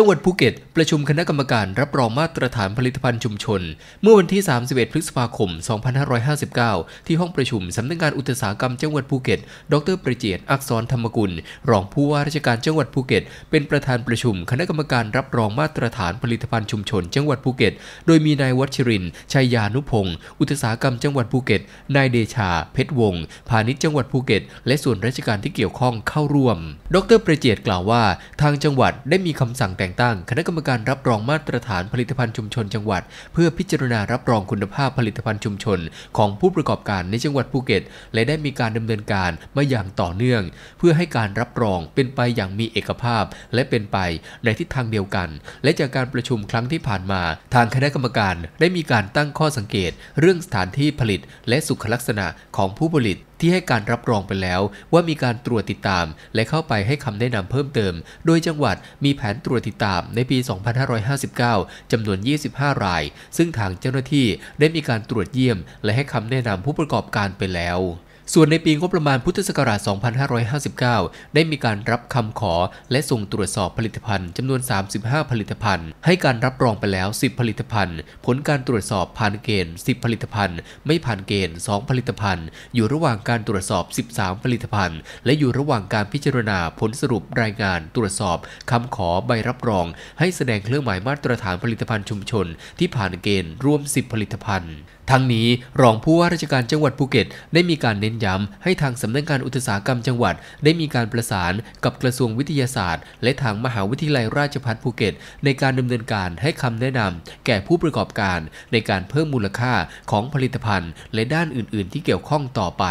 จังหวัดภูเก็ตประชุมคณะกรรมการ รับรองมาตรฐานผลิตภัณฑ์ชุมชน เมื่อวันที่ 31 พฤษภาคม 2559 ที่ห้องประชุมสำนักงานอุตสาหกรรมจังหวัดภูเก็ต ดรประเจดอักษรธรรมกุล รองผู้ว่าราชการจังหวัดภูเก็ต เป็นประธานประชุม คณะกรรมการรับรองมาตรฐานผลิตภัณฑ์ชุมชน จังหวัดภูเก็ต โดยมีนายวัชรินชัยยานุพงศ์อุตสาหกรรมจังหวัดภูเก็ต นายเดชา เพชรวงศ์พาณิชย์จังหวัดภูเก็ต และส่วนราชการที่เกี่ยวข้องเข้าร่วม ดรประเจดกล่าวว่า ทางจังหวัดได้มีคำสั่งแต่ง่งตั้ง คณะกรรมการรับรองมาตรฐานผลิตภัณฑ์ชุมชนจังหวัด เพื่อพิจารณารับรองคุณภาพผลิตภัณฑ์ชุมชน ของผู้ประกอบการในจังหวัดภูเก็ต และได้มีการดำเนินการมาอย่างต่อเนื่อง เพื่อให้การรับรองเป็นไปอย่างมีเอกภาพ และเป็นไปในทิศทางเดียวกัน และจากการประชุมครั้งที่ผ่านมา ทางคณะกรรมการได้มีการตั้งข้อสังเกต เรื่องสถานที่ผลิตและสุขลักษณะของผู้ผลิตที่ให้การรับรองไปแล้วว่ามีการตรวจติดตาม และเข้าไปให้คำแนะนำเพิ่มเติม โดยจังหวัดมีแผนตรวจติดตามในปี 2559 จำนวน 25 ราย ซึ่งทางเจ้าหน้าที่ได้มีการตรวจเยี่ยม และให้คำแนะนำผู้ประกอบการไปแล้วส่วนในปีงบประมาณพุทธศักราช 2559 ได้มีการรับคำขอและส่งตรวจสอบผลิตภัณฑ์จำนวน 35 ผลิตภัณฑ์ ให้การรับรองไปแล้ว 10 ผลิตภัณฑ์ ผลการตรวจสอบผ่านเกณฑ์ 10 ผลิตภัณฑ์ ไม่ผ่านเกณฑ์ 2 ผลิตภัณฑ์ อยู่ระหว่างการตรวจสอบ 13 ผลิตภัณฑ์ และอยู่ระหว่างการพิจารณาผลสรุปรายงานตรวจสอบคำขอใบรับรอง ให้แสดงเครื่องหมายมาตรฐานผลิตภัณฑ์ชุมชน ที่ผ่านเกณฑ์รวม 10 ผลิตภัณฑ์ทั้งนี้รองผู้ว่าราชการจังหวัดภูเก็ต ได้มีการเน้นย้ำให้ทางสำนักงานอุตสาหกรรมจังหวัด ได้มีการประสานกับกระทรวงวิทยาศาสตร์ และทางมหาวิทยาลัยราชภัฏภูเก็ตในการดำเนินการให้คำแนะนำแก่ผู้ประกอบการในการเพิ่มมูลค่าของผลิตภัณฑ์ และด้านอื่น ๆ ที่เกี่ยวข้องต่อไป